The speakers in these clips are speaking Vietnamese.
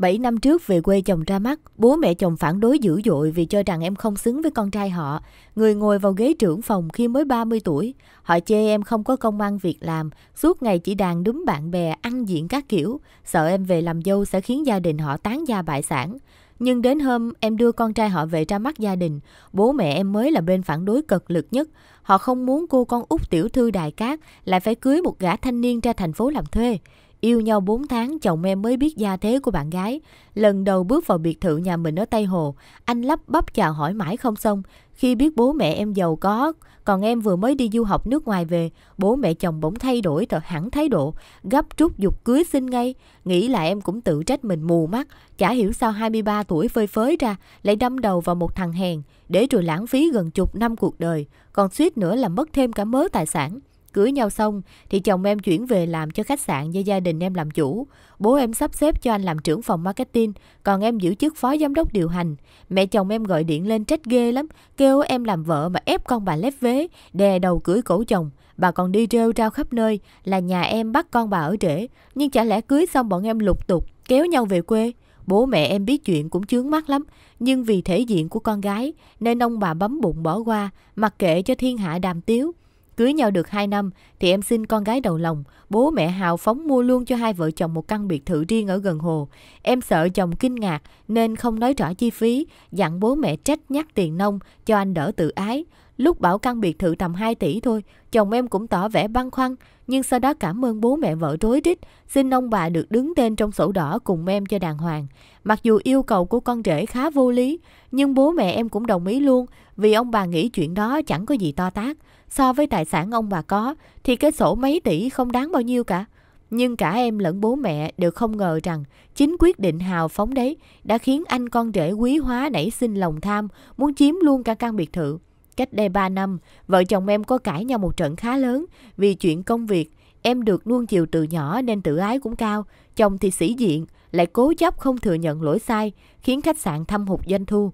7 năm trước về quê chồng ra mắt, bố mẹ chồng phản đối dữ dội vì cho rằng em không xứng với con trai họ. Người ngồi vào ghế trưởng phòng khi mới 30 tuổi. Họ chê em không có công ăn việc làm, suốt ngày chỉ đàn đúng bạn bè, ăn diện các kiểu. Sợ em về làm dâu sẽ khiến gia đình họ tán gia bại sản. Nhưng đến hôm em đưa con trai họ về ra mắt gia đình, bố mẹ em mới là bên phản đối cực lực nhất. Họ không muốn cô con út tiểu thư đại cát lại phải cưới một gã thanh niên ra thành phố làm thuê. Yêu nhau 4 tháng, chồng em mới biết gia thế của bạn gái. Lần đầu bước vào biệt thự nhà mình ở Tây Hồ, anh lắp bắp chào hỏi mãi không xong. Khi biết bố mẹ em giàu có, còn em vừa mới đi du học nước ngoài về, bố mẹ chồng bỗng thay đổi tờ hẳn thái độ, gấp rút dục cưới xin ngay. Nghĩ là em cũng tự trách mình mù mắt, chả hiểu sao 23 tuổi phơi phới ra, lại đâm đầu vào một thằng hèn, để rồi lãng phí gần chục năm cuộc đời, còn suýt nữa là mất thêm cả mớ tài sản. Cưới nhau xong thì chồng em chuyển về làm cho khách sạn do gia đình em làm chủ. Bố em sắp xếp cho anh làm trưởng phòng marketing, còn em giữ chức phó giám đốc điều hành. Mẹ chồng em gọi điện lên trách ghê lắm, kêu em làm vợ mà ép con bà lép vế, đè đầu cưới cổ chồng. Bà còn đi rêu rao khắp nơi là nhà em bắt con bà ở trễ, nhưng chả lẽ cưới xong bọn em lục tục kéo nhau về quê. Bố mẹ em biết chuyện cũng chướng mắt lắm, nhưng vì thể diện của con gái nên ông bà bấm bụng bỏ qua, mặc kệ cho thiên hạ đàm tiếu. Cưới nhau được 2 năm thì em xin con gái đầu lòng, bố mẹ Hào phóng mua luôn cho hai vợ chồng một căn biệt thự riêng ở gần hồ. Em sợ chồng kinh ngạc nên không nói rõ chi phí, dặn bố mẹ trách nhắc tiền nông cho anh đỡ tự ái. Lúc bảo căn biệt thự tầm 2 tỷ thôi, chồng em cũng tỏ vẻ băn khoăn, nhưng sau đó cảm ơn bố mẹ vợ rối rít, xin ông bà được đứng tên trong sổ đỏ cùng em cho đàng hoàng. Mặc dù yêu cầu của con rể khá vô lý, nhưng bố mẹ em cũng đồng ý luôn vì ông bà nghĩ chuyện đó chẳng có gì to tát. So với tài sản ông bà có thì cái sổ mấy tỷ không đáng bao nhiêu cả. Nhưng cả em lẫn bố mẹ đều không ngờ rằng chính quyết định hào phóng đấy đã khiến anh con rể quý hóa nảy sinh lòng tham, muốn chiếm luôn cả căn biệt thự. Cách đây 3 năm, vợ chồng em có cãi nhau một trận khá lớn vì chuyện công việc. Em được nuông chiều từ nhỏ nên tự ái cũng cao. Chồng thì sĩ diện, lại cố chấp không thừa nhận lỗi sai, khiến khách sạn thâm hụt doanh thu.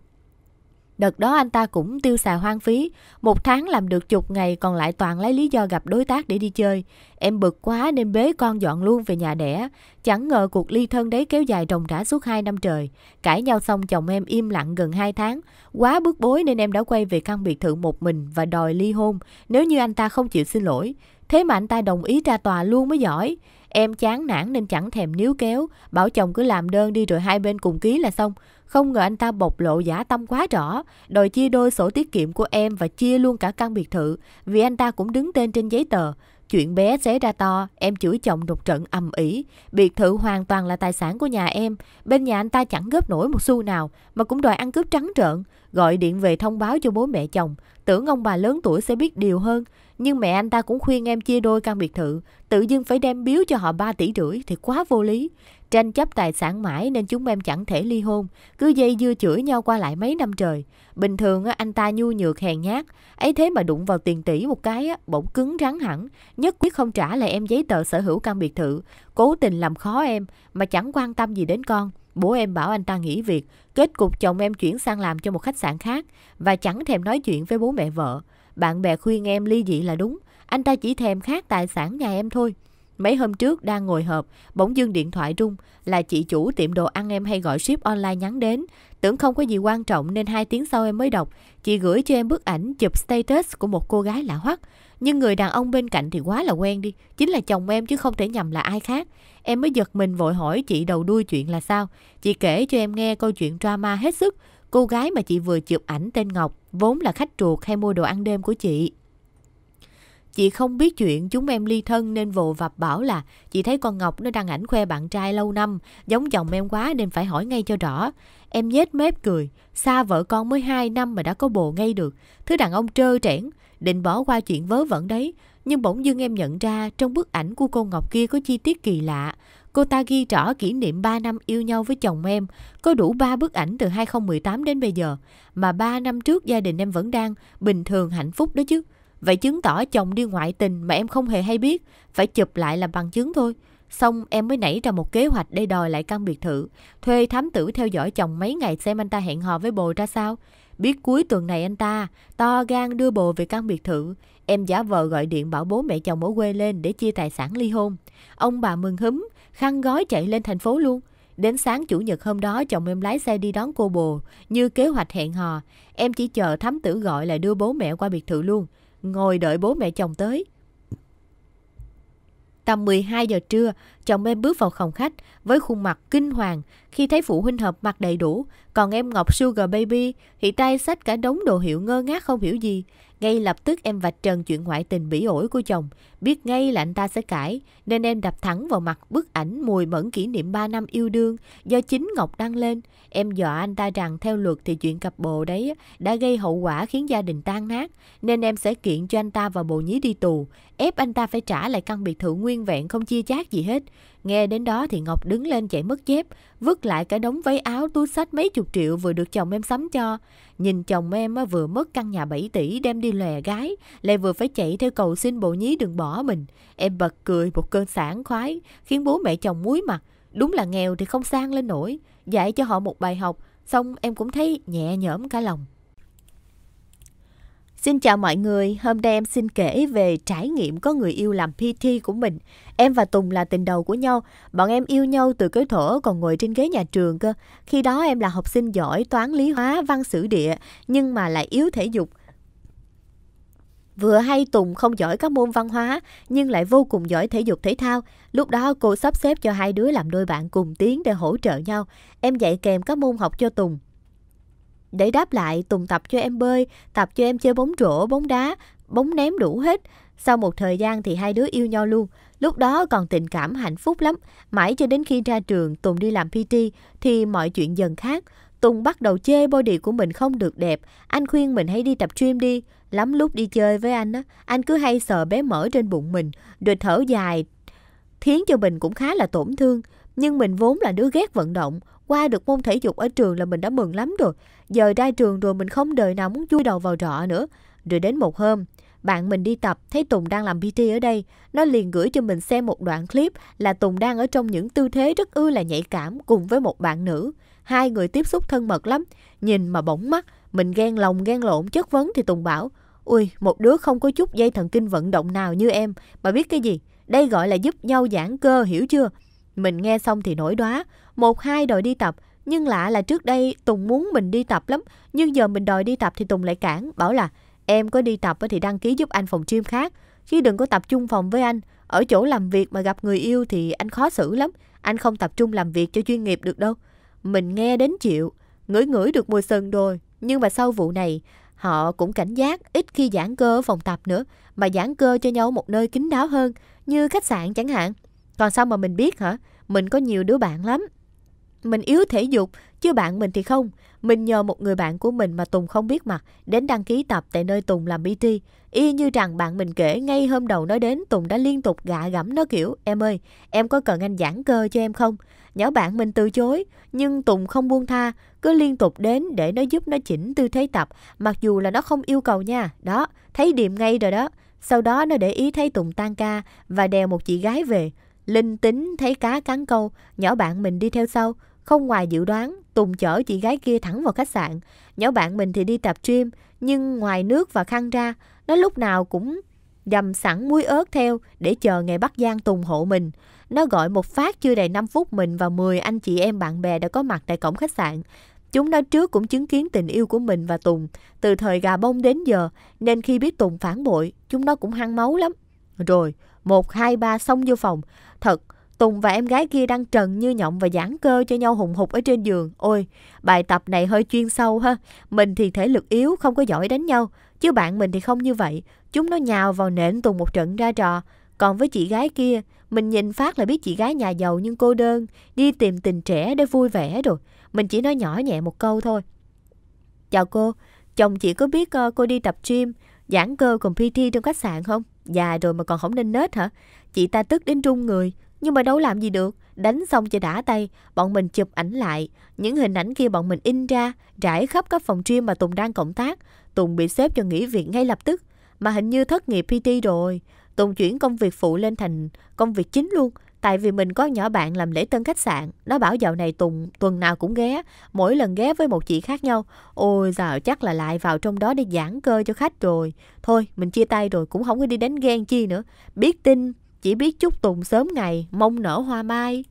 Đợt đó anh ta cũng tiêu xài hoang phí, một tháng làm được chục ngày còn lại toàn lấy lý do gặp đối tác để đi chơi. Em bực quá nên bế con dọn luôn về nhà đẻ. Chẳng ngờ cuộc ly thân đấy kéo dài ròng rã suốt 2 năm trời. Cãi nhau xong chồng em im lặng gần 2 tháng. Quá bức bối nên em đã quay về căn biệt thự một mình và đòi ly hôn nếu như anh ta không chịu xin lỗi. Thế mà anh ta đồng ý ra tòa luôn mới giỏi. Em chán nản nên chẳng thèm níu kéo, bảo chồng cứ làm đơn đi rồi hai bên cùng ký là xong. Không ngờ anh ta bộc lộ giả tâm quá rõ, đòi chia đôi sổ tiết kiệm của em và chia luôn cả căn biệt thự, vì anh ta cũng đứng tên trên giấy tờ. Chuyện bé xé ra to, em chửi chồng đột trận ầm ĩ. Biệt thự hoàn toàn là tài sản của nhà em. Bên nhà anh ta chẳng góp nổi một xu nào, mà cũng đòi ăn cướp trắng trợn. Gọi điện về thông báo cho bố mẹ chồng. Tưởng ông bà lớn tuổi sẽ biết điều hơn. Nhưng mẹ anh ta cũng khuyên em chia đôi căn biệt thự. Tự dưng phải đem biếu cho họ 3 tỷ rưỡi thì quá vô lý. Tranh chấp tài sản mãi nên chúng em chẳng thể ly hôn, cứ dây dưa chửi nhau qua lại mấy năm trời. Bình thường anh ta nhu nhược hèn nhát, ấy thế mà đụng vào tiền tỷ một cái bỗng cứng rắn hẳn, nhất quyết không trả lại em giấy tờ sở hữu căn biệt thự, cố tình làm khó em mà chẳng quan tâm gì đến con. Bố em bảo anh ta nghỉ việc, kết cục chồng em chuyển sang làm cho một khách sạn khác và chẳng thèm nói chuyện với bố mẹ vợ. Bạn bè khuyên em ly dị là đúng, anh ta chỉ thèm khát tài sản nhà em thôi. Mấy hôm trước đang ngồi họp, bỗng dưng điện thoại rung, là chị chủ tiệm đồ ăn em hay gọi ship online nhắn đến. Tưởng không có gì quan trọng nên hai tiếng sau em mới đọc. Chị gửi cho em bức ảnh chụp status của một cô gái lạ hoắc. Nhưng người đàn ông bên cạnh thì quá là quen đi, chính là chồng em chứ không thể nhầm là ai khác. Em mới giật mình vội hỏi chị đầu đuôi chuyện là sao. Chị kể cho em nghe câu chuyện drama hết sức. Cô gái mà chị vừa chụp ảnh tên Ngọc, vốn là khách ruột hay mua đồ ăn đêm của chị. Chị không biết chuyện chúng em ly thân nên vồ vập bảo là chị thấy con Ngọc nó đang ảnh khoe bạn trai lâu năm, giống chồng em quá nên phải hỏi ngay cho rõ. Em nhếch mép cười, xa vợ con mới 2 năm mà đã có bồ ngay được. Thứ đàn ông trơ trẽn, định bỏ qua chuyện vớ vẩn đấy. Nhưng bỗng dưng em nhận ra trong bức ảnh của cô Ngọc kia có chi tiết kỳ lạ. Cô ta ghi rõ kỷ niệm 3 năm yêu nhau với chồng em, có đủ 3 bức ảnh từ 2018 đến bây giờ. Mà 3 năm trước gia đình em vẫn đang bình thường hạnh phúc đó chứ. Vậy chứng tỏ chồng đi ngoại tình mà em không hề hay biết, phải chụp lại làm bằng chứng thôi. Xong em mới nảy ra một kế hoạch để đòi lại căn biệt thự, thuê thám tử theo dõi chồng mấy ngày xem anh ta hẹn hò với bồ ra sao. Biết cuối tuần này anh ta to gan đưa bồ về căn biệt thự, em giả vờ gọi điện bảo bố mẹ chồng ở quê lên để chia tài sản ly hôn. Ông bà mừng húm, khăn gói chạy lên thành phố luôn. Đến sáng chủ nhật hôm đó chồng em lái xe đi đón cô bồ, như kế hoạch hẹn hò. Em chỉ chờ thám tử gọi là đưa bố mẹ qua biệt thự luôn ngồi đợi bố mẹ chồng tới. Tầm 12 giờ trưa, chồng em bước vào phòng khách với khuôn mặt kinh hoàng khi thấy phụ huynh hợp mặt đầy đủ, còn em Ngọc Sugar Baby thì tay sách cả đống đồ hiệu ngơ ngác không hiểu gì. Ngay lập tức em vạch trần chuyện ngoại tình bỉ ổi của chồng, biết ngay là anh ta sẽ cãi, nên em đập thẳng vào mặt bức ảnh mùi mẫn kỷ niệm 3 năm yêu đương do chính Ngọc đăng lên. Em dọa anh ta rằng theo luật thì chuyện cặp bồ đấy đã gây hậu quả khiến gia đình tan nát, nên em sẽ kiện cho anh ta và bồ nhí đi tù, ép anh ta phải trả lại căn biệt thự nguyên vẹn không chia chác gì hết. Nghe đến đó thì Ngọc đứng lên chạy mất dép, vứt lại cả đống váy áo túi sách mấy chục triệu vừa được chồng em sắm cho. Nhìn chồng em vừa mất căn nhà 7 tỷ đem đi lè gái, lại vừa phải chạy theo cầu xin bộ nhí đừng bỏ mình. Em bật cười một cơn sảng khoái, khiến bố mẹ chồng muối mặt. Đúng là nghèo thì không sang lên nổi, dạy cho họ một bài học, xong em cũng thấy nhẹ nhõm cả lòng. Xin chào mọi người, hôm nay em xin kể về trải nghiệm có người yêu làm PT của mình. Em và Tùng là tình đầu của nhau, bọn em yêu nhau từ cái thổ còn ngồi trên ghế nhà trường cơ. Khi đó em là học sinh giỏi toán lý hóa, văn sử địa, nhưng mà lại yếu thể dục. Vừa hay Tùng không giỏi các môn văn hóa, nhưng lại vô cùng giỏi thể dục thể thao. Lúc đó cô sắp xếp cho hai đứa làm đôi bạn cùng tiến để hỗ trợ nhau. Em dạy kèm các môn học cho Tùng. Để đáp lại, Tùng tập cho em bơi, tập cho em chơi bóng rổ, bóng đá, bóng ném đủ hết. Sau một thời gian thì hai đứa yêu nhau luôn. Lúc đó còn tình cảm hạnh phúc lắm. Mãi cho đến khi ra trường, Tùng đi làm PT thì mọi chuyện dần khác. Tùng bắt đầu chê body của mình không được đẹp. Anh khuyên mình hãy đi tập gym đi. Lắm lúc đi chơi với anh á, anh cứ hay sờ bé mỡ trên bụng mình, rồi thở dài, khiến cho mình cũng khá là tổn thương. Nhưng mình vốn là đứa ghét vận động, qua được môn thể dục ở trường là mình đã mừng lắm rồi. Giờ ra trường rồi mình không đợi nào muốn chui đầu vào trọ nữa. Rồi đến một hôm, bạn mình đi tập thấy Tùng đang làm PT ở đây. Nó liền gửi cho mình xem một đoạn clip là Tùng đang ở trong những tư thế rất ư là nhạy cảm cùng với một bạn nữ. Hai người tiếp xúc thân mật lắm, nhìn mà bỗng mắt, mình ghen lòng ghen lộn chất vấn thì Tùng bảo Ui, một đứa không có chút dây thần kinh vận động nào như em, bà biết cái gì? Đây gọi là giúp nhau giãn cơ, hiểu chưa? Mình nghe xong thì nổi đóa, một hai đòi đi tập, nhưng lạ là trước đây Tùng muốn mình đi tập lắm, nhưng giờ mình đòi đi tập thì Tùng lại cản, bảo là em có đi tập thì đăng ký giúp anh phòng gym khác, chứ đừng có tập chung phòng với anh. Ở chỗ làm việc mà gặp người yêu thì anh khó xử lắm, anh không tập trung làm việc cho chuyên nghiệp được đâu. Mình nghe đến chịu, ngửi ngửi được mùi sừng rồi, nhưng mà sau vụ này, họ cũng cảnh giác ít khi giãn cơ ở phòng tập nữa, mà giãn cơ cho nhau một nơi kín đáo hơn, như khách sạn chẳng hạn. Còn sao mà mình biết hả? Mình có nhiều đứa bạn lắm, mình yếu thể dục, chứ bạn mình thì không. Mình nhờ một người bạn của mình mà Tùng không biết mặt đến đăng ký tập tại nơi Tùng làm PT. Y như rằng bạn mình kể ngay hôm đầu nói đến Tùng đã liên tục gạ gẫm nó kiểu Em ơi, em có cần anh giảng cơ cho em không? Nhỏ bạn mình từ chối, nhưng Tùng không buông tha, cứ liên tục đến để nó giúp nó chỉnh tư thế tập, mặc dù là nó không yêu cầu nha. Đó, thấy điểm ngay rồi đó. Sau đó nó để ý thấy Tùng tan ca và đèo một chị gái về. Linh tính thấy cá cắn câu, nhỏ bạn mình đi theo sau. Không ngoài dự đoán, Tùng chở chị gái kia thẳng vào khách sạn. Nhỏ bạn mình thì đi tập gym, nhưng ngoài nước và khăn ra, nó lúc nào cũng dầm sẵn muối ớt theo để chờ ngày bắt Giang Tùng hộ mình. Nó gọi một phát chưa đầy 5 phút mình và 10 anh chị em bạn bè đã có mặt tại cổng khách sạn. Chúng nó trước cũng chứng kiến tình yêu của mình và Tùng từ thời gà bông đến giờ, nên khi biết Tùng phản bội, chúng nó cũng hăng máu lắm. Rồi, một hai ba xong vô phòng. Thật Tùng và em gái kia đang trần như nhộng và giãn cơ cho nhau hùng hục ở trên giường. Ôi, bài tập này hơi chuyên sâu ha. Mình thì thể lực yếu, không có giỏi đánh nhau. Chứ bạn mình thì không như vậy. Chúng nó nhào vào nện Tùng một trận ra trò. Còn với chị gái kia, mình nhìn phát là biết chị gái nhà giàu nhưng cô đơn, đi tìm tình trẻ để vui vẻ rồi. Mình chỉ nói nhỏ nhẹ một câu thôi. Chào cô, chồng chị có biết ờ, cô đi tập gym, giãn cơ cùng PT trong khách sạn không? Già rồi mà còn không nên nết hả? Chị ta tức đến run người, nhưng mà đâu làm gì được, đánh xong cho đã tay, bọn mình chụp ảnh lại. Những hình ảnh kia bọn mình in ra, rải khắp các phòng gym mà Tùng đang cộng tác. Tùng bị xếp cho nghỉ việc ngay lập tức, mà hình như thất nghiệp PT rồi. Tùng chuyển công việc phụ lên thành công việc chính luôn, Tại vì mình có nhỏ bạn làm lễ tân khách sạn Nó bảo dạo này Tùng tuần nào cũng ghé Mỗi lần ghé với một chị khác nhau Ôi giờ chắc là lại vào trong đó để giảng cơ cho khách rồi Thôi mình chia tay rồi cũng không có đi đánh ghen chi nữa Biết tin chỉ biết chúc Tùng sớm ngày mong nở hoa mai.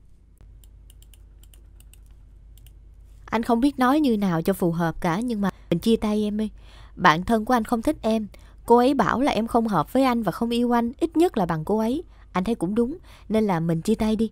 Anh không biết nói như nào cho phù hợp cả nhưng mà mình chia tay em đi. Bạn thân của anh không thích em. Cô ấy bảo là em không hợp với anh và không yêu anh, ít nhất là bằng cô ấy. Anh thấy cũng đúng, nên là mình chia tay đi.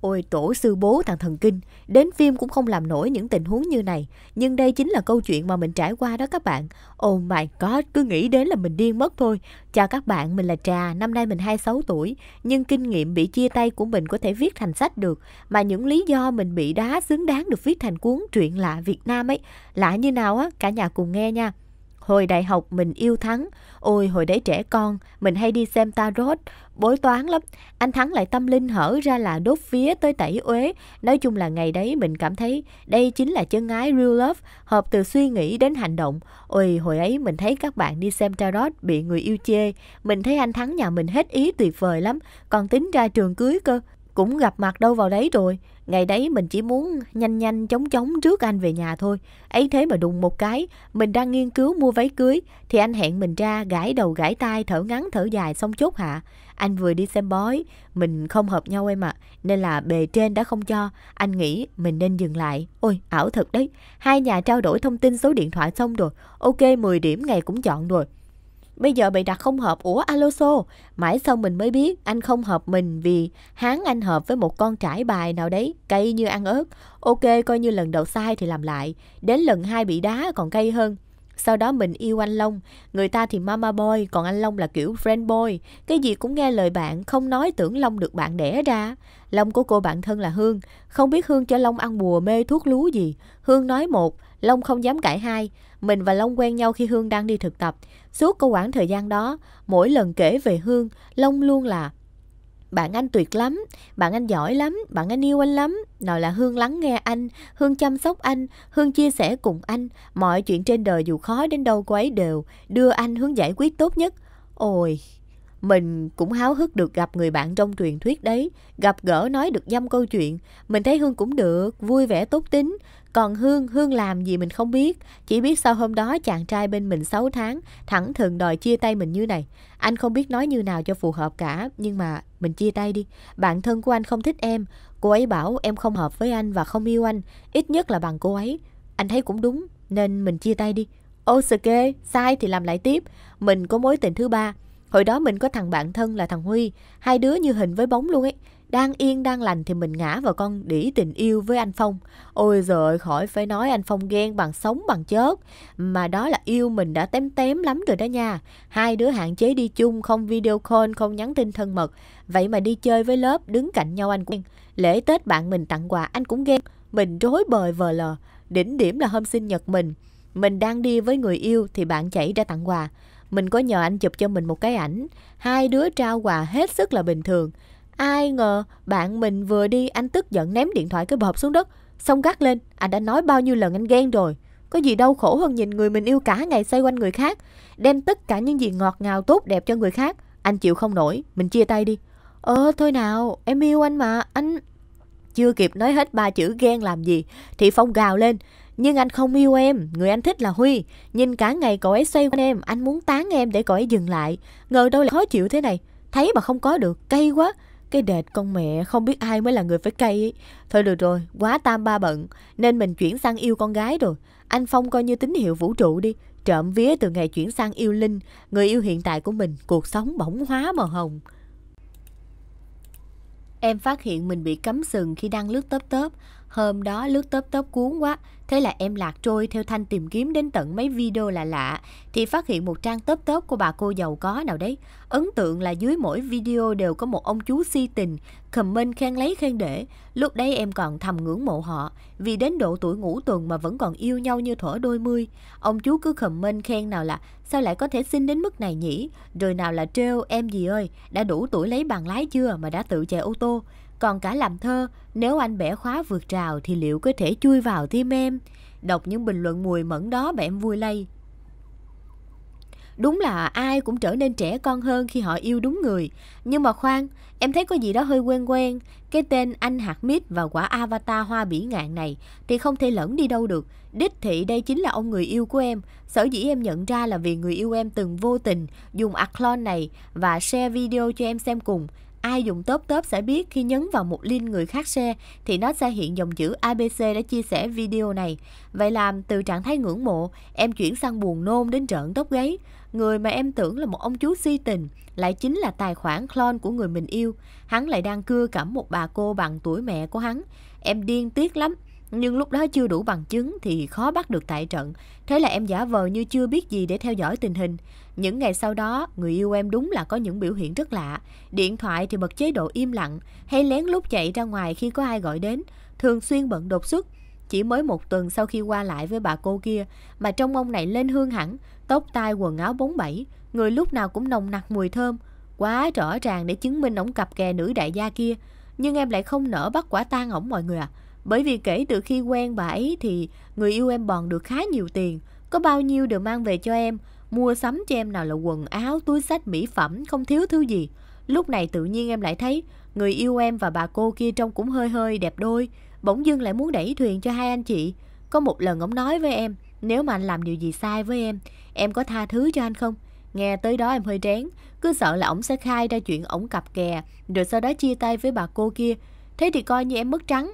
Ôi tổ sư bố thằng thần kinh, đến phim cũng không làm nổi những tình huống như này. Nhưng đây chính là câu chuyện mà mình trải qua đó các bạn. Oh my god, cứ nghĩ đến là mình điên mất thôi. Chào các bạn, mình là Trà, năm nay mình 26 tuổi. Nhưng kinh nghiệm bị chia tay của mình có thể viết thành sách được. Mà những lý do mình bị đá xứng đáng được viết thành cuốn truyện lạ Việt Nam ấy. Lạ như nào á, cả nhà cùng nghe nha. Hồi đại học mình yêu thắng, ôi hồi đấy trẻ con, mình hay đi xem tarot, bối toán lắm anh thắng lại tâm linh hở ra là đốt phía tới tẩy uế nói chung là ngày đấy mình cảm thấy đây chính là chân ái real love hợp từ suy nghĩ đến hành động ôi hồi ấy mình thấy các bạn đi xem tarot bị người yêu chê mình thấy anh thắng nhà mình hết ý tuyệt vời lắm còn tính ra trường cưới cơ cũng gặp mặt đâu vào đấy rồi Ngày đấy mình chỉ muốn nhanh nhanh chóng chóng trước anh về nhà thôi. ấy thế mà đùng một cái, mình đang nghiên cứu mua váy cưới, thì anh hẹn mình ra gãi đầu gãi tai thở ngắn thở dài xong chốt hạ. Anh vừa đi xem bói, mình không hợp nhau em ạ, nên là bề trên đã không cho. Anh nghĩ mình nên dừng lại. Ôi, ảo thật đấy. Hai nhà trao đổi thông tin số điện thoại xong rồi. Ok, 10 điểm ngày cũng chọn rồi. Bây giờ bày đặt không hợp, ủa Alonso, mãi sau mình mới biết anh không hợp mình vì hán anh hợp với một con trải bài nào đấy, cay như ăn ớt. Ok, coi như lần đầu sai thì làm lại, đến lần hai bị đá còn cay hơn. Sau đó mình yêu anh Long, người ta thì mama boy, còn anh Long là kiểu friend boy. Cái gì cũng nghe lời bạn, không nói tưởng Long được bạn đẻ ra. Long của cô bạn thân là Hương, không biết Hương cho Long ăn bùa mê thuốc lú gì. Hương nói một, Long không dám cãi hai. Mình và Long quen nhau khi Hương đang đi thực tập. Suốt có quãng thời gian đó, mỗi lần kể về Hương, Long luôn là bạn anh tuyệt lắm, bạn anh giỏi lắm, bạn anh yêu anh lắm. Nào là Hương lắng nghe anh, Hương chăm sóc anh, Hương chia sẻ cùng anh. Mọi chuyện trên đời dù khó đến đâu cô ấy đều đưa anh hướng giải quyết tốt nhất. Ôi, mình cũng háo hức được gặp người bạn trong truyền thuyết đấy, gặp gỡ nói được dăm câu chuyện. Mình thấy Hương cũng được, vui vẻ tốt tính. Còn Hương, Hương làm gì mình không biết. Chỉ biết sau hôm đó chàng trai bên mình 6 tháng, thẳng thừng đòi chia tay mình như này. Anh không biết nói như nào cho phù hợp cả, nhưng mà mình chia tay đi. Bạn thân của anh không thích em. Cô ấy bảo em không hợp với anh và không yêu anh, ít nhất là bằng cô ấy. Anh thấy cũng đúng, nên mình chia tay đi. ok, sai thì làm lại tiếp. Mình có mối tình thứ ba, Hồi đó mình có thằng bạn thân là thằng Huy, hai đứa như hình với bóng luôn ấy. Đang yên đang lành thì mình ngã vào con đĩ tình yêu với anh Phong. Ôi giời khỏi phải nói anh Phong ghen bằng sống bằng chết, Mà đó là yêu mình đã tém tém lắm rồi đó nha. Hai đứa hạn chế đi chung, không video call, không nhắn tin thân mật. Vậy mà đi chơi với lớp, đứng cạnh nhau anh quen. Lễ Tết bạn mình tặng quà anh cũng ghen. Mình rối bời vờ lờ. Đỉnh điểm là hôm sinh nhật mình. Mình đang đi với người yêu thì bạn chạy ra tặng quà mình có nhờ anh chụp cho mình một cái ảnh hai đứa trao quà hết sức là bình thường ai ngờ bạn mình vừa đi anh tức giận ném điện thoại cái bọp xuống đất xong gắt lên anh đã nói bao nhiêu lần anh ghen rồi có gì đau khổ hơn nhìn người mình yêu cả ngày xoay quanh người khác đem tất cả những gì ngọt ngào tốt đẹp cho người khác anh chịu không nổi mình chia tay đi ờ thôi nào em yêu anh mà anh chưa kịp nói hết ba chữ ghen làm gì thì phong gào lên nhưng anh không yêu em, người anh thích là Huy. Nhìn cả ngày cậu ấy xoay quanh em, anh muốn tán em để cậu ấy dừng lại. Ngờ đâu là khó chịu thế này, thấy mà không có được, cay quá. Cái đệt con mẹ không biết ai mới là người phải cay ấy. Thôi được rồi, quá tam ba bận, nên mình chuyển sang yêu con gái rồi. Anh Phong coi như tín hiệu vũ trụ đi, trộm vía từ ngày chuyển sang yêu Linh, người yêu hiện tại của mình, cuộc sống bỗng hóa màu hồng. Em phát hiện mình bị cấm sừng khi đang lướt tớp tớp. Hôm đó lướt tớp tớp cuốn quá, thế là em lạc trôi theo Thanh tìm kiếm đến tận mấy video lạ lạ, thì phát hiện một trang tớp tớp của bà cô giàu có nào đấy. Ấn tượng là dưới mỗi video đều có một ông chú si tình, comment khen lấy khen để. Lúc đấy em còn thầm ngưỡng mộ họ, vì đến độ tuổi ngủ tuần mà vẫn còn yêu nhau như thở đôi mươi. Ông chú cứ comment khen nào là sao lại có thể xin đến mức này nhỉ? Rồi nào là trêu em gì ơi, đã đủ tuổi lấy bằng lái chưa mà đã tự chạy ô tô. Còn cả làm thơ, nếu anh bẻ khóa vượt rào thì liệu có thể chui vào tim em? Đọc những bình luận mùi mẫn đó mà em vui lây. Đúng là ai cũng trở nên trẻ con hơn khi họ yêu đúng người. Nhưng mà khoan, em thấy có gì đó hơi quen quen. Cái tên anh hạt mít và quả avatar hoa bỉ ngạn này thì không thể lẫn đi đâu được. Đích thị đây chính là ông người yêu của em. Sở dĩ em nhận ra là vì người yêu em từng vô tình dùng acclon này và share video cho em xem cùng. Ai dùng top top sẽ biết khi nhấn vào một link người khác share thì nó sẽ hiện dòng chữ ABC đã chia sẻ video này. Vậy làm từ trạng thái ngưỡng mộ, em chuyển sang buồn nôn đến trợn tóc gáy. Người mà em tưởng là một ông chú si tình lại chính là tài khoản clone của người mình yêu. Hắn lại đang cưa cẩm một bà cô bằng tuổi mẹ của hắn. Em điên tiếc lắm, nhưng lúc đó chưa đủ bằng chứng thì khó bắt được tại trận. Thế là em giả vờ như chưa biết gì để theo dõi tình hình. Những ngày sau đó, người yêu em đúng là có những biểu hiện rất lạ. Điện thoại thì bật chế độ im lặng, hay lén lút chạy ra ngoài khi có ai gọi đến. Thường xuyên bận đột xuất. Chỉ mới một tuần sau khi qua lại với bà cô kia mà trong ông này lên hương hẳn, tóc tai quần áo bóng bẩy, người lúc nào cũng nồng nặc mùi thơm. Quá rõ ràng để chứng minh ổng cặp kè nữ đại gia kia. Nhưng em lại không nỡ bắt quả tang ổng mọi người à. Bởi vì kể từ khi quen bà ấy thì người yêu em bòn được khá nhiều tiền, có bao nhiêu đều mang về cho em, mua sắm cho em nào là quần áo, túi sách, mỹ phẩm, không thiếu thứ gì. Lúc này tự nhiên em lại thấy người yêu em và bà cô kia trông cũng hơi hơi đẹp đôi, bỗng dưng lại muốn đẩy thuyền cho hai anh chị. Có một lần ông nói với em, nếu mà anh làm điều gì sai với em, em có tha thứ cho anh không? Nghe tới đó em hơi trén, cứ sợ là ổng sẽ khai ra chuyện ổng cặp kè, rồi sau đó chia tay với bà cô kia. Thế thì coi như em mất trắng.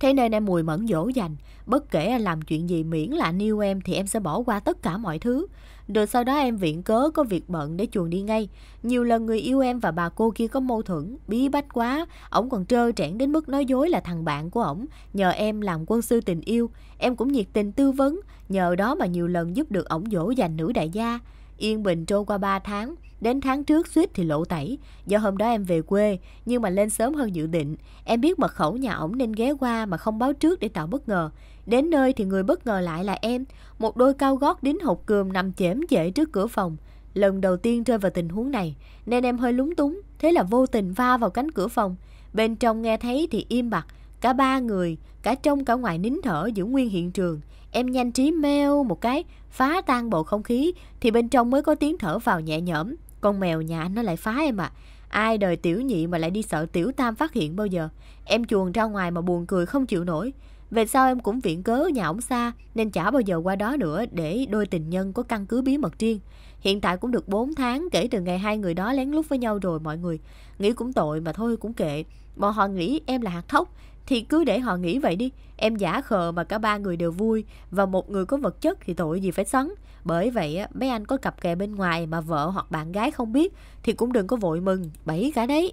Thế nên em mùi mẫn dỗ dành, bất kể anh làm chuyện gì miễn là anh yêu em thì em sẽ bỏ qua tất cả mọi thứ. Rồi sau đó em viện cớ có việc bận để chuồn đi ngay. Nhiều lần người yêu em và bà cô kia có mâu thuẫn, bí bách quá. Ổng còn trơ trẽn đến mức nói dối là thằng bạn của ổng. Nhờ em làm quân sư tình yêu, em cũng nhiệt tình tư vấn. Nhờ đó mà nhiều lần giúp được ổng dỗ dành nữ đại gia. Yên bình trôi qua 3 tháng, Đến tháng trước suýt thì lộ tẩy, do hôm đó em về quê, nhưng mà lên sớm hơn dự định. Em biết mật khẩu nhà ổng nên ghé qua mà không báo trước để tạo bất ngờ. Đến nơi thì người bất ngờ lại là em, một đôi cao gót đính hột cườm nằm chễm chệ trước cửa phòng. Lần đầu tiên rơi vào tình huống này, nên em hơi lúng túng, thế là vô tình va vào cánh cửa phòng. Bên trong nghe thấy thì im bặt, cả ba người, cả trong cả ngoài nín thở giữ nguyên hiện trường. Em nhanh trí meo một cái, phá tan bộ không khí thì bên trong mới có tiếng thở vào nhẹ nhõm. Con mèo nhà anh nó lại phá em ạ. À. Ai đời tiểu nhị mà lại đi sợ tiểu tam phát hiện bao giờ. Em chuồn ra ngoài mà buồn cười không chịu nổi. Về sau em cũng viện cớ nhà ổng xa nên chả bao giờ qua đó nữa để đôi tình nhân có căn cứ bí mật riêng. Hiện tại cũng được 4 tháng kể từ ngày hai người đó lén lút với nhau rồi mọi người. Nghĩ cũng tội mà thôi cũng kệ. bọn họ nghĩ em là hạt thóc thì cứ để họ nghĩ vậy đi. Em giả khờ mà cả ba người đều vui và một người có vật chất thì tội gì phải sắn. Bởi vậy mấy anh có cặp kè bên ngoài mà vợ hoặc bạn gái không biết thì cũng đừng có vội mừng, bẫy cả đấy.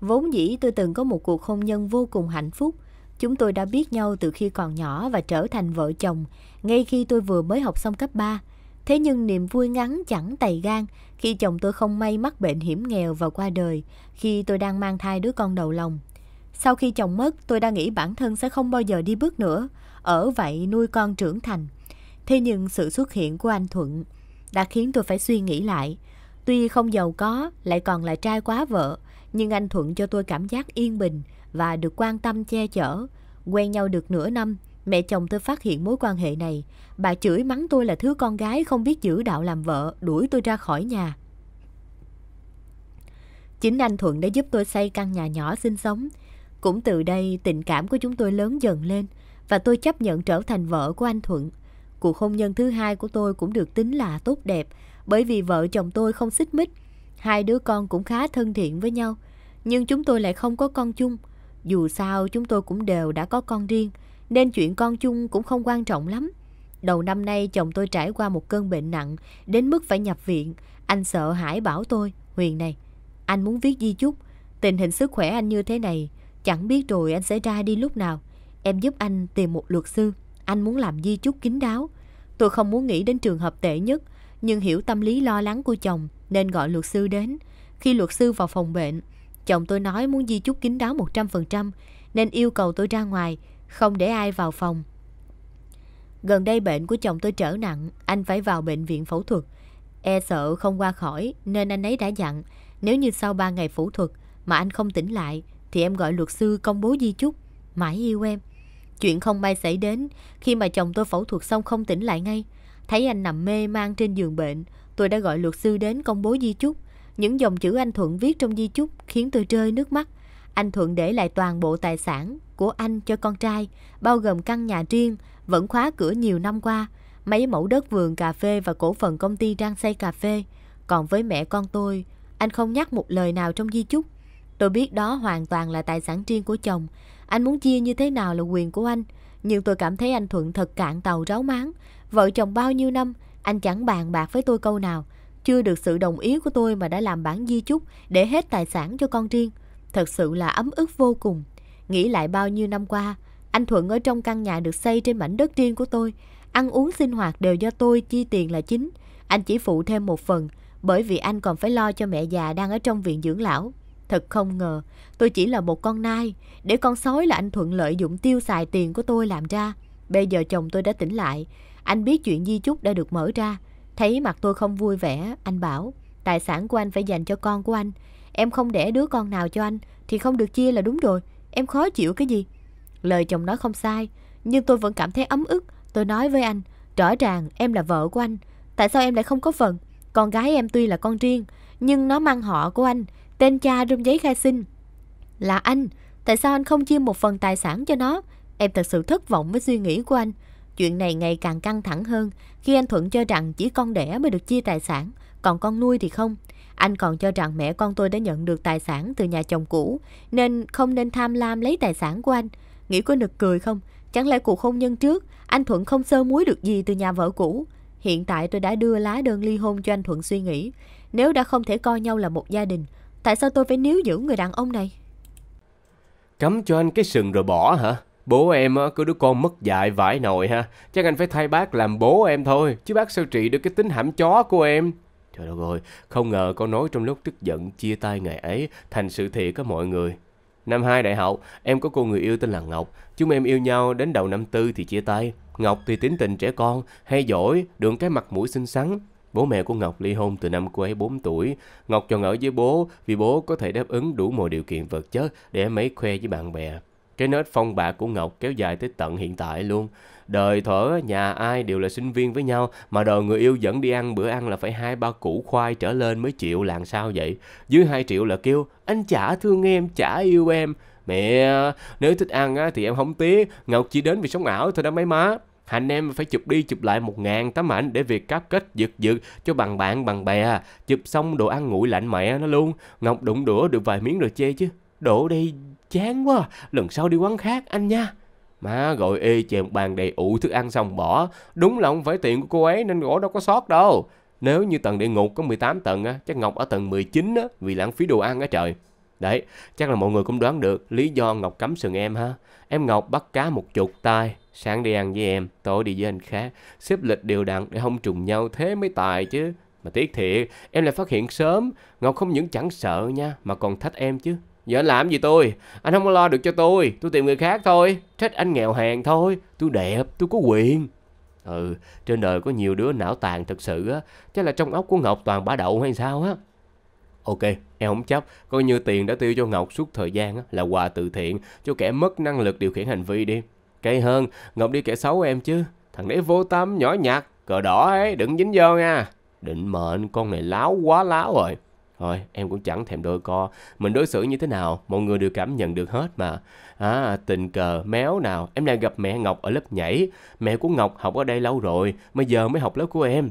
Vốn dĩ tôi từng có một cuộc hôn nhân vô cùng hạnh phúc. Chúng tôi đã biết nhau từ khi còn nhỏ và trở thành vợ chồng, ngay khi tôi vừa mới học xong cấp 3. Thế nhưng niềm vui ngắn chẳng tày gan khi chồng tôi không may mắc bệnh hiểm nghèo và qua đời, khi tôi đang mang thai đứa con đầu lòng. Sau khi chồng mất, tôi đã nghĩ bản thân sẽ không bao giờ đi bước nữa, ở vậy nuôi con trưởng thành. Thế nhưng sự xuất hiện của anh Thuận đã khiến tôi phải suy nghĩ lại. Tuy không giàu có, lại còn là trai quá vợ, nhưng anh Thuận cho tôi cảm giác yên bình và được quan tâm che chở. Quen nhau được nửa năm, mẹ chồng tôi phát hiện mối quan hệ này. Bà chửi mắng tôi là thứ con gái không biết giữ đạo làm vợ, đuổi tôi ra khỏi nhà. Chính anh Thuận đã giúp tôi xây căn nhà nhỏ sinh sống. Cũng từ đây tình cảm của chúng tôi lớn dần lên và tôi chấp nhận trở thành vợ của anh Thuận. Cuộc hôn nhân thứ hai của tôi cũng được tính là tốt đẹp bởi vì vợ chồng tôi không xích mích. Hai đứa con cũng khá thân thiện với nhau. Nhưng chúng tôi lại không có con chung. Dù sao chúng tôi cũng đều đã có con riêng nên chuyện con chung cũng không quan trọng lắm. Đầu năm nay chồng tôi trải qua một cơn bệnh nặng đến mức phải nhập viện. Anh sợ hãi bảo tôi, Huyền này, anh muốn viết di chúc. Tình hình sức khỏe anh như thế này Chẳng biết rồi anh sẽ ra đi lúc nào. Em giúp anh tìm một luật sư. Anh muốn làm di chúc kín đáo. Tôi không muốn nghĩ đến trường hợp tệ nhất, nhưng hiểu tâm lý lo lắng của chồng nên gọi luật sư đến. Khi luật sư vào phòng bệnh, chồng tôi nói muốn di chúc kín đáo 100% nên yêu cầu tôi ra ngoài, không để ai vào phòng. Gần đây bệnh của chồng tôi trở nặng, anh phải vào bệnh viện phẫu thuật. E sợ không qua khỏi nên anh ấy đã dặn nếu như sau 3 ngày phẫu thuật mà anh không tỉnh lại thì em gọi luật sư công bố di chúc, mãi yêu em. Chuyện không may xảy đến khi mà chồng tôi phẫu thuật xong không tỉnh lại ngay. Thấy anh nằm mê man trên giường bệnh, tôi đã gọi luật sư đến công bố di chúc. Những dòng chữ anh Thuận viết trong di chúc khiến tôi rơi nước mắt. Anh Thuận để lại toàn bộ tài sản của anh cho con trai, bao gồm căn nhà riêng, vẫn khóa cửa nhiều năm qua, mấy mẫu đất vườn cà phê và cổ phần công ty trang xây cà phê. Còn với mẹ con tôi, anh không nhắc một lời nào trong di chúc. Tôi biết đó hoàn toàn là tài sản riêng của chồng. Anh muốn chia như thế nào là quyền của anh. Nhưng tôi cảm thấy anh Thuận thật cạn tàu ráo máng. Vợ chồng bao nhiêu năm, anh chẳng bàn bạc với tôi câu nào. Chưa được sự đồng ý của tôi mà đã làm bản di chúc để hết tài sản cho con riêng. Thật sự là ấm ức vô cùng. Nghĩ lại bao nhiêu năm qua, anh Thuận ở trong căn nhà được xây trên mảnh đất riêng của tôi. Ăn uống sinh hoạt đều do tôi chi tiền là chính. Anh chỉ phụ thêm một phần, bởi vì anh còn phải lo cho mẹ già đang ở trong viện dưỡng lão. Thật không ngờ, tôi chỉ là một con nai. Để con sói là anh Thuận lợi dụng tiêu xài tiền của tôi làm ra. Bây giờ chồng tôi đã tỉnh lại. Anh biết chuyện di chúc đã được mở ra. Thấy mặt tôi không vui vẻ, anh bảo. Tài sản của anh phải dành cho con của anh. Em không đẻ đứa con nào cho anh thì không được chia là đúng rồi. Em khó chịu cái gì? Lời chồng nói không sai. Nhưng tôi vẫn cảm thấy ấm ức. Tôi nói với anh, rõ ràng em là vợ của anh. Tại sao em lại không có phần? Con gái em tuy là con riêng, nhưng nó mang họ của anh. Tên cha trong giấy khai sinh Là anh Tại sao anh không chia một phần tài sản cho nó Em thật sự thất vọng với suy nghĩ của anh Chuyện này ngày càng căng thẳng hơn Khi anh Thuận cho rằng chỉ con đẻ mới được chia tài sản Còn con nuôi thì không Anh còn cho rằng mẹ con tôi đã nhận được tài sản từ nhà chồng cũ Nên không nên tham lam lấy tài sản của anh Nghĩ có nực cười không Chẳng lẽ cuộc hôn nhân trước Anh Thuận không sơ muối được gì từ nhà vợ cũ Hiện tại tôi đã đưa lá đơn ly hôn cho anh Thuận suy nghĩ Nếu đã không thể coi nhau là một gia đình Tại sao tôi phải níu giữ người đàn ông này? Cấm cho anh cái sừng rồi bỏ hả? Bố em cứ đứa con mất dạy vải nồi ha. Chắc anh phải thay bác làm bố em thôi. Chứ bác sao trị được cái tính hãm chó của em. Trời đất ơi, không ngờ con nói trong lúc tức giận chia tay ngày ấy thành sự thiệt có mọi người. Năm 2 đại học, em có cô người yêu tên là Ngọc. Chúng em yêu nhau đến đầu năm tư thì chia tay. Ngọc thì tính tình trẻ con, hay giỏi, đường cái mặt mũi xinh xắn, Bố mẹ của Ngọc ly hôn từ năm cô ấy 4 tuổi. Ngọc chọn ở với bố vì bố có thể đáp ứng đủ mọi điều kiện vật chất để mấy ấy khoe với bạn bè. Cái nết phong bạc của Ngọc kéo dài tới tận hiện tại luôn. Đời thở nhà ai đều là sinh viên với nhau mà đời người yêu dẫn đi ăn bữa ăn là phải hai ba củ khoai trở lên mới chịu làm sao vậy. Dưới 2 triệu là kêu anh chả thương em, chả yêu em. Mẹ, nếu thích ăn á, thì em không tiếc, Ngọc chỉ đến vì sống ảo thôi đó mấy má. Anh em phải chụp đi chụp lại một ngàn tấm ảnh để việc cáp kết giật giật cho bằng bạn bằng bè. Chụp xong đồ ăn nguội lạnh mẹ nó luôn. Ngọc đụng đũa được vài miếng rồi chê chứ. Đổ đi chán quá. Lần sau đi quán khác anh nha. Má gọi ê chè một bàn đầy ụ thức ăn xong bỏ. Đúng là không phải tiền của cô ấy nên gỗ đâu có sót đâu. Nếu như tầng địa ngục có 18 tầng á, chắc Ngọc ở tầng 19 á, vì lãng phí đồ ăn á trời. Đấy, chắc là mọi người cũng đoán được lý do Ngọc cấm sừng em ha. Em Ngọc bắt cá một chục tay, sáng đi ăn với em, tối đi với anh khác. Xếp lịch đều đặn để không trùng nhau thế mới tài chứ. Mà tiếc thiệt, em lại phát hiện sớm. Ngọc không những chẳng sợ nha, mà còn thách em chứ. Giờ anh làm gì tôi? Anh không có lo được cho tôi, tôi tìm người khác thôi. Trách anh nghèo hèn thôi, tôi đẹp, tôi có quyền. Ừ, trên đời có nhiều đứa não tàn thật sự á, chắc là trong óc của Ngọc toàn bá đậu hay sao á. Ok, em không chấp, coi như tiền đã tiêu cho Ngọc suốt thời gian á, là quà từ thiện cho kẻ mất năng lực điều khiển hành vi đi. Cây hơn, Ngọc đi kẻ xấu em chứ. Thằng đấy vô tâm, nhỏ nhặt, cờ đỏ ấy, đừng dính vô nha. Định mệnh, con này láo quá láo rồi. Thôi, em cũng chẳng thèm đôi co. Mình đối xử như thế nào, mọi người đều cảm nhận được hết mà. À, tình cờ, méo nào, em lại gặp mẹ Ngọc ở lớp nhảy. Mẹ của Ngọc học ở đây lâu rồi, mà giờ mới học lớp của em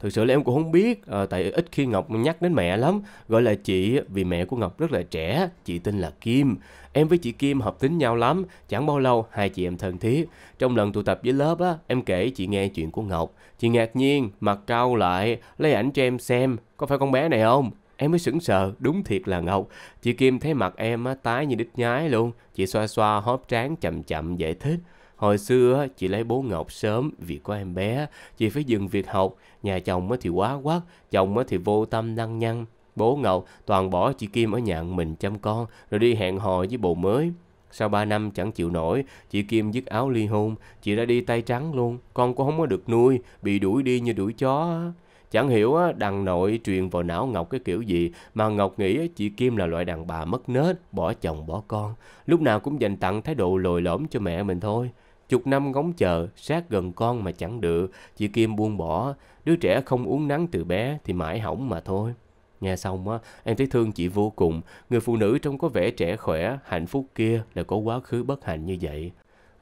thực sự là em cũng không biết à, tại ít khi ngọc nhắc đến mẹ lắm gọi là chị vì mẹ của ngọc rất là trẻ chị tên là kim em với chị kim hợp tính nhau lắm chẳng bao lâu hai chị em thân thiết trong lần tụ tập với lớp á em kể chị nghe chuyện của ngọc chị ngạc nhiên mặt cau lại lấy ảnh cho em xem có phải con bé này không em mới sững sờ đúng thiệt là ngọc chị kim thấy mặt em á tái như đít nhái luôn chị xoa xoa hóp trán chậm chậm giải thích Hồi xưa chị lấy bố Ngọc sớm vì có em bé, chị phải dừng việc học, nhà chồng thì quá quát, chồng thì vô tâm năng nhăn. Bố Ngọc toàn bỏ chị Kim ở nhà mình chăm con rồi đi hẹn hò với bồ mới. Sau 3 năm chẳng chịu nổi, chị Kim dứt áo ly hôn, chị đã đi tay trắng luôn, con cũng không có được nuôi, bị đuổi đi như đuổi chó. Chẳng hiểu đằng nội truyền vào não Ngọc cái kiểu gì mà Ngọc nghĩ chị Kim là loại đàn bà mất nết, bỏ chồng bỏ con. Lúc nào cũng dành tặng thái độ lồi lõm cho mẹ mình thôi. Chục năm ngóng chờ, sát gần con mà chẳng được, chị Kim buông bỏ, đứa trẻ không uống nắng từ bé thì mãi hỏng mà thôi. Nghe xong á, em thấy thương chị vô cùng, người phụ nữ trông có vẻ trẻ khỏe, hạnh phúc kia là có quá khứ bất hạnh như vậy.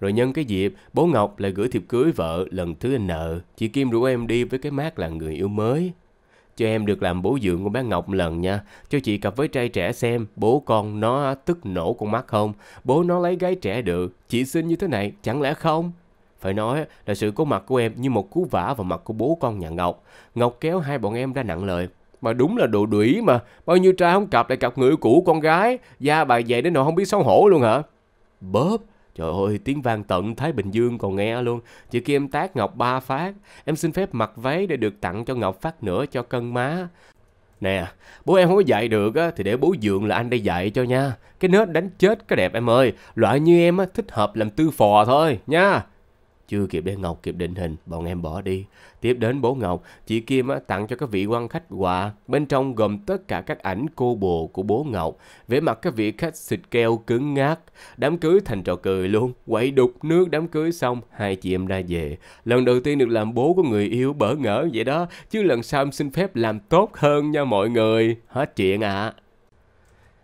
Rồi nhân cái dịp, bố Ngọc lại gửi thiệp cưới vợ lần thứ N, chị Kim rủ em đi với cái mát là người yêu mới, cho em được làm bố dưỡng của bé Ngọc lần nha. Cho chị cặp với trai trẻ xem bố con nó tức nổ con mắt không. Bố nó lấy gái trẻ được. Chị xin như thế này chẳng lẽ không? Phải nói là sự có mặt của em như một cú vả vào mặt của bố con nhà Ngọc. Ngọc kéo hai bọn em ra nặng lời. Mà đúng là đồ đũy mà. Bao nhiêu trai không cặp lại cặp người cũ con gái. da bà về đến nỗi không biết xấu hổ luôn hả? Bóp. Trời ơi, tiếng vang tận Thái Bình Dương còn nghe luôn. Chị kia em tác Ngọc ba phát. Em xin phép mặc váy để được tặng cho Ngọc phát nữa cho cân má. Nè, bố em không có dạy được á, thì để bố dượng là anh đây dạy cho nha. Cái nết đánh chết cái đẹp em ơi. Loại như em á, thích hợp làm tư phò thôi nha. Chưa kịp để Ngọc kịp định hình, bọn em bỏ đi. Tiếp đến bố Ngọc, chị Kim á, tặng cho các vị quan khách quà. Bên trong gồm tất cả các ảnh cô bồ của bố Ngọc. Vẻ mặt các vị khách xịt keo cứng ngát. Đám cưới thành trò cười luôn. Quậy đục nước đám cưới xong, hai chị em ra về. Lần đầu tiên được làm bố của người yêu bỡ ngỡ vậy đó. Chứ lần sau em xin phép làm tốt hơn nha mọi người. Hết chuyện ạ. À.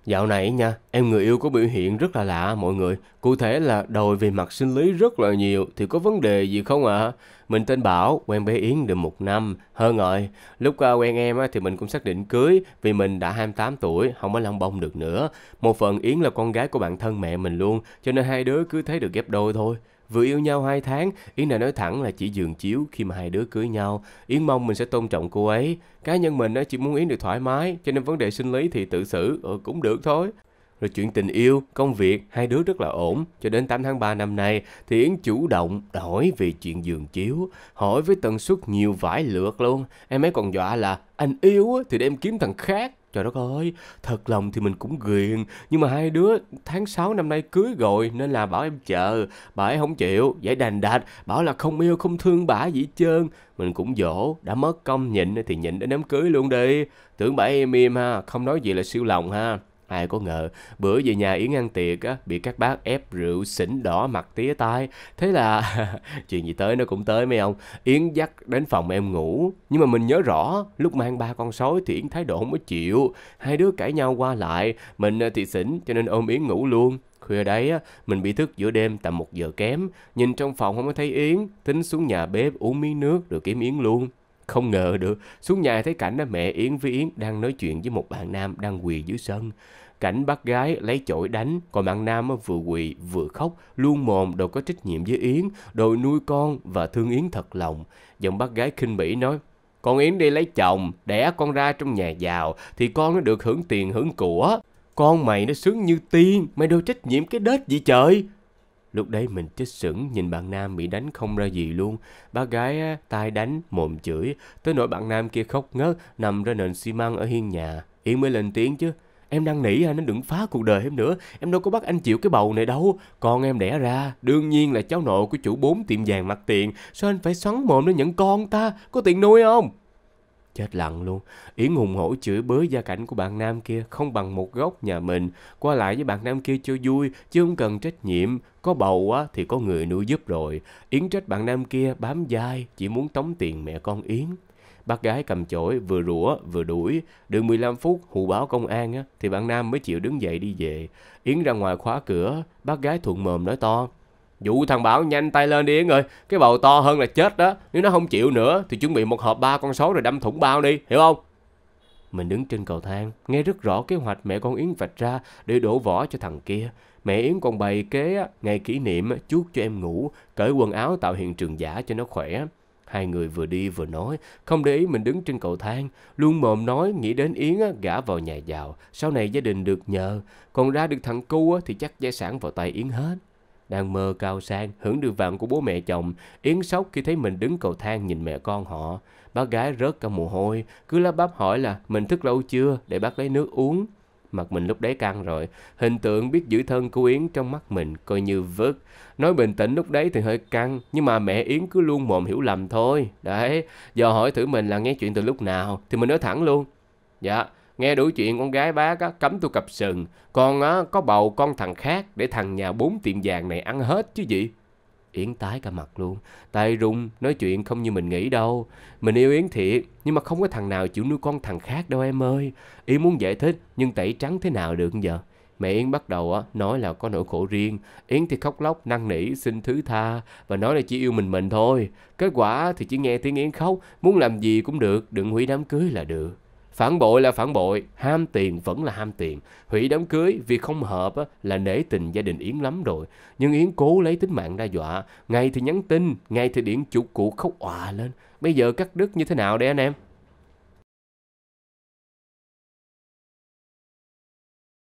Dạo này nha, em người yêu có biểu hiện rất là lạ mọi người. Cụ thể là đòi về mặt sinh lý rất là nhiều thì có vấn đề gì không ạ? À? Mình tên Bảo, quen bé Yến được một năm. Hơn rồi, lúc à, quen em thì mình cũng xác định cưới vì mình đã 28 tuổi, không có lông bông được nữa. Một phần Yến là con gái của bạn thân mẹ mình luôn, cho nên hai đứa cứ thấy được ghép đôi thôi. Vừa yêu nhau hai tháng, Yến này nói thẳng là chỉ giường chiếu khi mà hai đứa cưới nhau. Yến mong mình sẽ tôn trọng cô ấy. Cá nhân mình nó chỉ muốn Yến được thoải mái, cho nên vấn đề sinh lý thì tự xử, ừ, cũng được thôi. Rồi chuyện tình yêu, công việc, hai đứa rất là ổn. Cho đến 8 tháng 3 năm nay thì Yến chủ động hỏi về chuyện giường chiếu. Hỏi với tần suất nhiều vải lượt luôn. Em ấy còn dọa là anh yêu thì để em kiếm thằng khác Trời đất ơi, thật lòng thì mình cũng ghiền, nhưng mà hai đứa tháng 6 năm nay cưới rồi nên là bảo em chờ, bà ấy không chịu, giải đành đạch, bảo là không yêu không thương bà gì trơn. Mình cũng dỗ, đã mất công nhịn thì nhịn đến đám cưới luôn đi. Tưởng bà em im ha, không nói gì là siêu lòng ha. Ai có ngờ, bữa về nhà Yến ăn tiệc á, bị các bác ép rượu xỉn đỏ mặt tía tai. Thế là chuyện gì tới nó cũng tới mấy ông. Yến dắt đến phòng em ngủ, nhưng mà mình nhớ rõ, lúc mang ba con sói thì Yến thái độ không có chịu. Hai đứa cãi nhau qua lại, mình ờ, thì xỉn cho nên ôm Yến ngủ luôn. Khuya đấy, á mình bị thức giữa đêm tầm một giờ kém, nhìn trong phòng không có thấy Yến, tính xuống nhà bếp uống miếng nước rồi kiếm Yến luôn. Không ngờ được, xuống nhà thấy cảnh đó mẹ Yến với Yến đang nói chuyện với một bạn nam đang quỳ dưới sân. Cảnh bác gái lấy chổi đánh, còn bạn nam vừa quỳ vừa khóc, luôn mồm đồ có trách nhiệm với Yến, đội nuôi con và thương Yến thật lòng. Giọng bác gái khinh bỉ nói, con Yến đi lấy chồng, đẻ con ra trong nhà giàu, thì con nó được hưởng tiền hưởng của. Con mày nó sướng như tiên, mày đâu trách nhiệm cái đết gì trời? Lúc đấy mình chết sững nhìn bạn nam bị đánh không ra gì luôn. Bác gái á, tai đánh, mồm chửi. Tới nỗi bạn nam kia khóc ngất, nằm ra nền xi măng ở hiên nhà. yên mới lên tiếng chứ. Em đang nỉ anh à, nó đừng phá cuộc đời em nữa. Em đâu có bắt anh chịu cái bầu này đâu. Con em đẻ ra, đương nhiên là cháu nội của chủ bốn tiệm vàng mặt tiền. Sao anh phải xoắn mồm nó nhận con ta? Có tiền nuôi không? Chết lặng luôn. Yến hùng hổ chửi bới gia cảnh của bạn nam kia không bằng một góc nhà mình. Qua lại với bạn nam kia cho vui, chứ không cần trách nhiệm. Có bầu á, thì có người nuôi giúp rồi. Yến trách bạn nam kia bám dai, chỉ muốn tống tiền mẹ con Yến. Bác gái cầm chổi vừa rủa vừa đuổi. Được 15 phút hù báo công an á, thì bạn nam mới chịu đứng dậy đi về. Yến ra ngoài khóa cửa, bác gái thuận mồm nói to. Dụ thằng Bảo nhanh tay lên đi Yến ơi Cái bầu to hơn là chết đó Nếu nó không chịu nữa thì chuẩn bị một hộp ba con số rồi đâm thủng bao đi Hiểu không Mình đứng trên cầu thang Nghe rất rõ kế hoạch mẹ con Yến vạch ra Để đổ vỏ cho thằng kia Mẹ Yến còn bày kế ngày kỷ niệm chuốt cho em ngủ Cởi quần áo tạo hiện trường giả cho nó khỏe Hai người vừa đi vừa nói, không để ý mình đứng trên cầu thang, luôn mồm nói nghĩ đến Yến gả vào nhà giàu, sau này gia đình được nhờ, còn ra được thằng cu thì chắc gia sản vào tay Yến hết đang mơ cao sang, hưởng được vạn của bố mẹ chồng. Yến sốc khi thấy mình đứng cầu thang nhìn mẹ con họ. Bác gái rớt cả mồ hôi, cứ lá bắp hỏi là mình thức lâu chưa để bác lấy nước uống. Mặt mình lúc đấy căng rồi, hình tượng biết giữ thân của Yến trong mắt mình coi như vứt. Nói bình tĩnh lúc đấy thì hơi căng, nhưng mà mẹ Yến cứ luôn mồm hiểu lầm thôi. Đấy, giờ hỏi thử mình là nghe chuyện từ lúc nào, thì mình nói thẳng luôn. Dạ, Nghe đủ chuyện con gái bác á, cấm tôi cặp sừng. Con á, có bầu con thằng khác để thằng nhà bốn tiệm vàng này ăn hết chứ gì. Yến tái cả mặt luôn. Tay run nói chuyện không như mình nghĩ đâu. Mình yêu Yến thiệt, nhưng mà không có thằng nào chịu nuôi con thằng khác đâu em ơi. Yến muốn giải thích, nhưng tẩy trắng thế nào được giờ? Mẹ Yến bắt đầu á, nói là có nỗi khổ riêng. Yến thì khóc lóc, năn nỉ, xin thứ tha và nói là chỉ yêu mình mình thôi. Kết quả thì chỉ nghe tiếng Yến khóc, muốn làm gì cũng được, đừng hủy đám cưới là được. Phản bội là phản bội, ham tiền vẫn là ham tiền. Hủy đám cưới vì không hợp là nể tình gia đình Yến lắm rồi. Nhưng Yến cố lấy tính mạng ra dọa. Ngày thì nhắn tin, ngày thì điện chủ cũ khóc òa lên. Bây giờ cắt đứt như thế nào đây anh em?